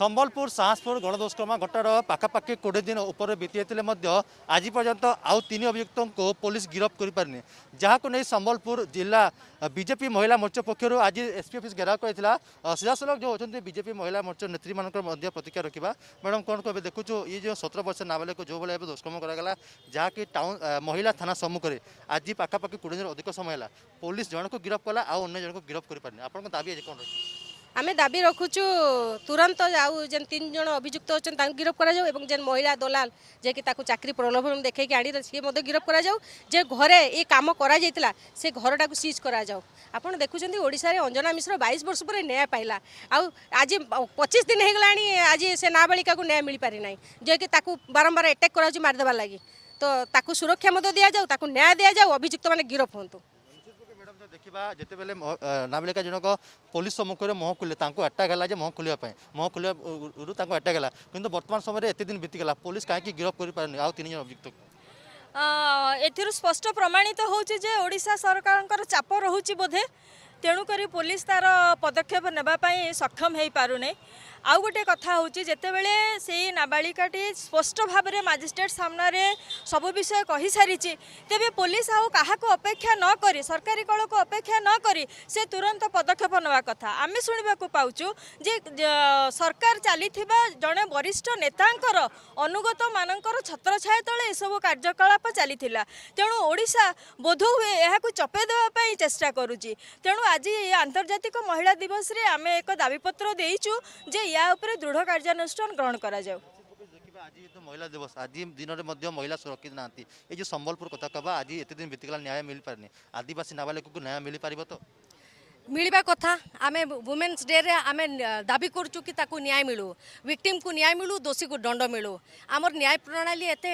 সম্বলপুর সাহসপুর গণদুষ্কর্মা ঘটনার পাখাপাখি কোড়িয়ে দিন উপরে বিতাইলে আজ পর্যন্ত আউ তিন অভিযুক্ত পুলিশ গিরফ করে পারি যা সম্বলপুর জেলা বিজেপি মহিলা মোর্চা পক্ষ আজ এসপি অফিস ঘেরাও করেছিল সিধাসলখ যে হচ্ছেন বিজেপি মহিলা মোর্চা নেত্রী মানুষ প্রতীক্ষা রাখা ম্যাডাম কোণ কে দেখুছ ইয়ে যে সতের বর্ষ নাবালিক যেভাবে এবার দুষ্কর্ম করা যা কি টাউন মহিলা থানা সম্মুখে আজ পাখাপাখি কোড়িয়ে দিন অধিক সময় হল পুলিশ জনক গিরফ কলা আউ অন্য জনক গিরফ করে পারি আপনার দাবি আজ কোণ রয়েছে ଆମେ ଦାବି ରଖୁଛୁ ତୁରନ୍ତ ଆଉ ଯେନ୍ ତିନି ଜଣ ଅଭିଯୁକ୍ତ ଅଛନ୍ତି ତାଙ୍କୁ ଗିରଫ କରାଯାଉ ଏବଂ ଯେନ୍ ମହିଳା ଦଲାଲ ଯିଏକି ତାକୁ ଚାକିରି ପ୍ରଲୋଭନ ଦେଖାଇକି ଆଣିଲେ ସିଏ ମଧ୍ୟ ଗିରଫ କରାଯାଉ ଯେ ଘରେ ଏ କାମ କରାଯାଇଥିଲା ସେ ଘରଟାକୁ ସିଜ୍ କରାଯାଉ ଆପଣ ଦେଖୁଛନ୍ତି ଓଡ଼ିଶାରେ ଅଞ୍ଜନା ମିଶ୍ର ବାଇଶ ବର୍ଷ ପରେ ନ୍ୟାୟ ପାଇଲା ଆଉ ଆଜି ପଚିଶ ଦିନ ହେଇଗଲାଣି ଆଜି ସେ ନାବାଳିକାକୁ ନ୍ୟାୟ ମିଳିପାରି ନାହିଁ ଯିଏକି ତାକୁ ବାରମ୍ବାର ଆଟାକ୍ କରାଯାଉଛି ମାରିଦେବା ଲାଗି ତ ତାକୁ ସୁରକ୍ଷା ମଧ୍ୟ ଦିଆଯାଉ ତାକୁ ନ୍ୟାୟ ଦିଆଯାଉ ଅଭିଯୁକ୍ତମାନେ ଗିରଫ ହୁଅନ୍ତୁ ଦେଖିବା ଯେତେବେଳେ ନାବାଳିକା ଜଣକ ପୋଲିସ ସମ୍ମୁଖରେ ମୁହଁ ଖୋଲିଲେ ତାଙ୍କୁ ଆଟାକ୍ ହେଲା ଯେ ମୁହଁ ଖୋଲିବା ପାଇଁ ମୁହଁ ଖୋଲିବାରୁ ତାଙ୍କୁ ଆଟାକ୍ ହେଲା କିନ୍ତୁ ବର୍ତ୍ତମାନ ସମୟରେ ଏତେ ଦିନ ବିତିଗଲା ପୋଲିସ କାହିଁକି ଗିରଫ କରିପାରିନି ଆଉ ତିନି ଜଣ ଅଭିଯୁକ୍ତକୁ ଏଥିରୁ ସ୍ପଷ୍ଟ ପ୍ରମାଣିତ ହେଉଛି ଯେ ଓଡ଼ିଶା ସରକାରଙ୍କର ଚାପ ରହୁଛି ବୋଧେ ତେଣୁକରି ପୋଲିସ ତାର ପଦକ୍ଷେପ ନେବା ପାଇଁ ସକ୍ଷମ ହୋଇପାରୁନାହିଁ ଆଉ ଗୋଟେ କଥା ହେଉଛି ଯେତେବେଳେ ସେଇ ନାବାଳିକାଟି ସ୍ପଷ୍ଟ ଭାବରେ ମାଜିଷ୍ଟ୍ରେଟ୍ ସାମ୍ନାରେ ସବୁ ବିଷୟ କହିସାରିଛି ତେବେ ପୋଲିସ ଆଉ କାହାକୁ ଅପେକ୍ଷା ନକରି ସରକାରୀ କଳକୁ ଅପେକ୍ଷା ନକରି ସେ ତୁରନ୍ତ ପଦକ୍ଷେପ ନେବା କଥା ଆମେ ଶୁଣିବାକୁ ପାଉଛୁ ଯେ ସରକାର ଚାଲିଥିବା ଜଣେ ବରିଷ୍ଠ ନେତାଙ୍କର ଅନୁଗତମାନଙ୍କର ଛତ୍ରଛାୟା ତଳେ ଏସବୁ କାର୍ଯ୍ୟକଳାପ ଚାଲିଥିଲା ତେଣୁ ଓଡ଼ିଶା ବୋଧ ହୁଏ ଏହାକୁ ଚପେଇ ଦେବା ପାଇଁ ଚେଷ୍ଟା କରୁଛି ତେଣୁ ଆଜି ଆନ୍ତର୍ଜାତିକ ମହିଳା ଦିବସରେ ଆମେ ଏକ ଦାବିପତ୍ର ଦେଇଛୁ ଯେ ୟା ଉପରେ ଦୃଢ଼ କାର୍ଯ୍ୟାନୁଷ୍ଠାନ ଗ୍ରହଣ କରାଯାଉ ଆଜି ମହିଳା ଦିବସ ଆଜି ଦିନରେ ମଧ୍ୟ ମହିଳା ସୁରକ୍ଷିତ ନାହାନ୍ତି ଏ ଯେଉଁ ସମ୍ବଲପୁର କଥା କହିବା ଆଜି ଏତେ ଦିନ ବିତିଗଲା ନ୍ୟାୟ ମିଳିପାରିନି ଆଦିବାସୀ ନାବାଳିକାକୁ ନ୍ୟାୟ ମିଳିପାରିବ ତ ମିଳିବା କଥା ଆମେ ୱୁମେନ୍ସ ଡେରେ ଆମେ ଦାବି କରୁଛୁ କି ତାକୁ ନ୍ୟାୟ ମିଳୁ ଭିକ୍ଟିମ୍କୁ ନ୍ୟାୟ ମିଳୁ ଦୋଷୀକୁ ଦଣ୍ଡ ମିଳୁ ଆମର ନ୍ୟାୟ ପ୍ରଣାଳୀ ଏତେ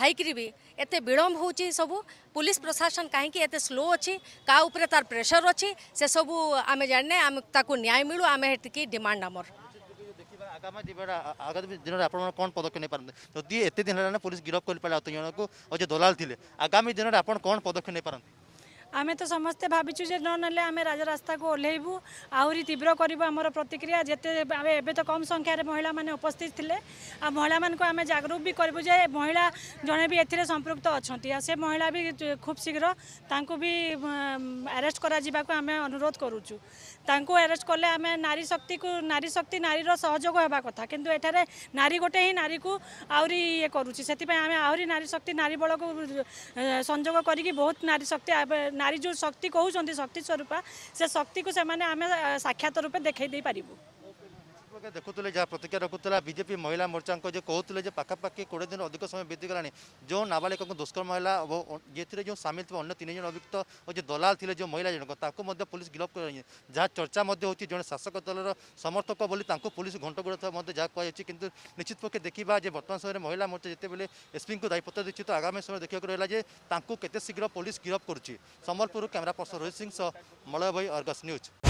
ଥାଇକିରି ବି ଏତେ ବିଳମ୍ବ ହେଉଛି ସବୁ ପୁଲିସ ପ୍ରଶାସନ କାହିଁକି ଏତେ ସ୍ଲୋ ଅଛି କାହା ଉପରେ ତାର ପ୍ରେସର ଅଛି ସେସବୁ ଆମେ ଜାଣିନେ ଆମେ ତାକୁ ନ୍ୟାୟ ମିଳୁ ଆମେ ହେଟିକି ଡିମାଣ୍ଡ ଆମର ଆଗାମୀ ଦିନ ଆଗାମୀ ଦିନରେ ଆପଣମାନେ କ'ଣ ପଦକ୍ଷେପ ନେଇପାରନ୍ତି ଯଦି ଏତେ ଦିନ ହେଲାଣି ପୋଲିସ ଗିରଫ କରିପାରିଲା ଅତି ଜଣକୁ ଆଉ ଯେ ଦଲାଲ ଥିଲେ ଆଗାମୀ ଦିନରେ ଆପଣ କ'ଣ ପଦକ୍ଷେପ ନେଇପାରନ୍ତି ଆମେ ତ ସମସ୍ତେ ଭାବିଛୁ ଯେ ନ ନେଲେ ଆମେ ରାଜରାସ୍ତାକୁ ଓହ୍ଲେଇବୁ ଆହୁରି ତୀବ୍ର କରିବୁ ଆମର ପ୍ରତିକ୍ରିୟା ଯେତେ ଏବେ ତ କମ୍ ସଂଖ୍ୟାରେ ମହିଳାମାନେ ଉପସ୍ଥିତ ଥିଲେ ଆଉ ମହିଳାମାନଙ୍କୁ ଆମେ ଜାଗରୁକ ବି କରିବୁ ଯେ ମହିଳା ଜଣେ ବି ଏଥିରେ ସମ୍ପୃକ୍ତ ଅଛନ୍ତି ଆଉ ସେ ମହିଳା ବି ଖୁବ୍ ଶୀଘ୍ର ତାଙ୍କୁ ବି ଆରେଷ୍ଟ କରାଯିବାକୁ ଆମେ ଅନୁରୋଧ କରୁଛୁ ତାଙ୍କୁ ଆରେଷ୍ଟ କଲେ ଆମେ ନାରୀ ଶକ୍ତିକୁ ନାରୀ ଶକ୍ତି ନାରୀର ସହଯୋଗ ହେବା କଥା କିନ୍ତୁ ଏଠାରେ ନାରୀ ଗୋଟେ ହିଁ ନାରୀକୁ ଆହୁରି ଇଏ କରୁଛି ସେଥିପାଇଁ ଆମେ ଆହୁରି ନାରୀ ଶକ୍ତି ନାରୀ ବଳକୁ ସଂଯୋଗ କରିକି ବହୁତ ନାରୀ ଶକ୍ତି নারী যে শক্তি কুমার শক্তি স্বরূপা সে শক্তি সে সাক্ষাৎ রূপে দেখাই দিয়ে পারু ଲୋକେ ଦେଖୁଥିଲେ ଯାହା ପ୍ରତିକ୍ରିୟା ରଖୁଥିଲା ବିଜେପି ମହିଳା ମୋର୍ଚ୍ଚାଙ୍କ ଯେ କହୁଥିଲେ ଯେ ପାଖାପାଖି କୋଡ଼ିଏ ଦିନ ଅଧିକ ସମୟ ବିତିଗଲାଣି ଯେଉଁ ନାବାଳିକାଙ୍କୁ ଦୁଷ୍କର୍ମ ହେଲା ଏଥିରେ ଯେଉଁ ସାମିଲ ଥିବା ଅନ୍ୟ ତିନିଜଣ ଜଣ ଅଭିଯୁକ୍ତ ଓ ଯେ ଦଲାଲ ଥିଲେ ଯେଉଁ ମହିଳା ଜଣଙ୍କ ତାଙ୍କୁ ମଧ୍ୟ ପୋଲିସ ଗିରଫ କରାଯାଇଛି ଯାହା ଚର୍ଚ୍ଚା ମଧ୍ୟ ହେଉଛି ଜଣେ ଶାସକ ଦଳର ସମର୍ଥକ ବୋଲି ତାଙ୍କୁ ପୋଲିସ ଘଣ୍ଟ ଗୁଡ଼ାକ ମଧ୍ୟ ଯାହା କୁହାଯାଇଛି କିନ୍ତୁ ନିଶ୍ଚିତ ପକ୍ଷେ ଦେଖିବା ଯେ ବର୍ତ୍ତମାନ ସମୟରେ ମହିଳା ମୋର୍ଚ୍ଚା ଯେତେବେଳେ ଏସ୍ପିଙ୍କୁ ଦାୟିତ୍ୱ ଦେଇଛି ତ ଆଗାମୀ ସମୟରେ ଦେଖିବାକୁ ରହିଲା ଯେ ତାଙ୍କୁ କେତେ ଶୀଘ୍ର ପୋଲିସ ଗିରଫ କରୁଛି ସମ୍ବଲପୁରରୁ କ୍ୟାମେରା ପର୍ସନ ରୋହିତ ସିଂ ସହ ମଳୟ ଭାଇ ଅର୍ଗସ୍ ନ୍ୟୁଜ୍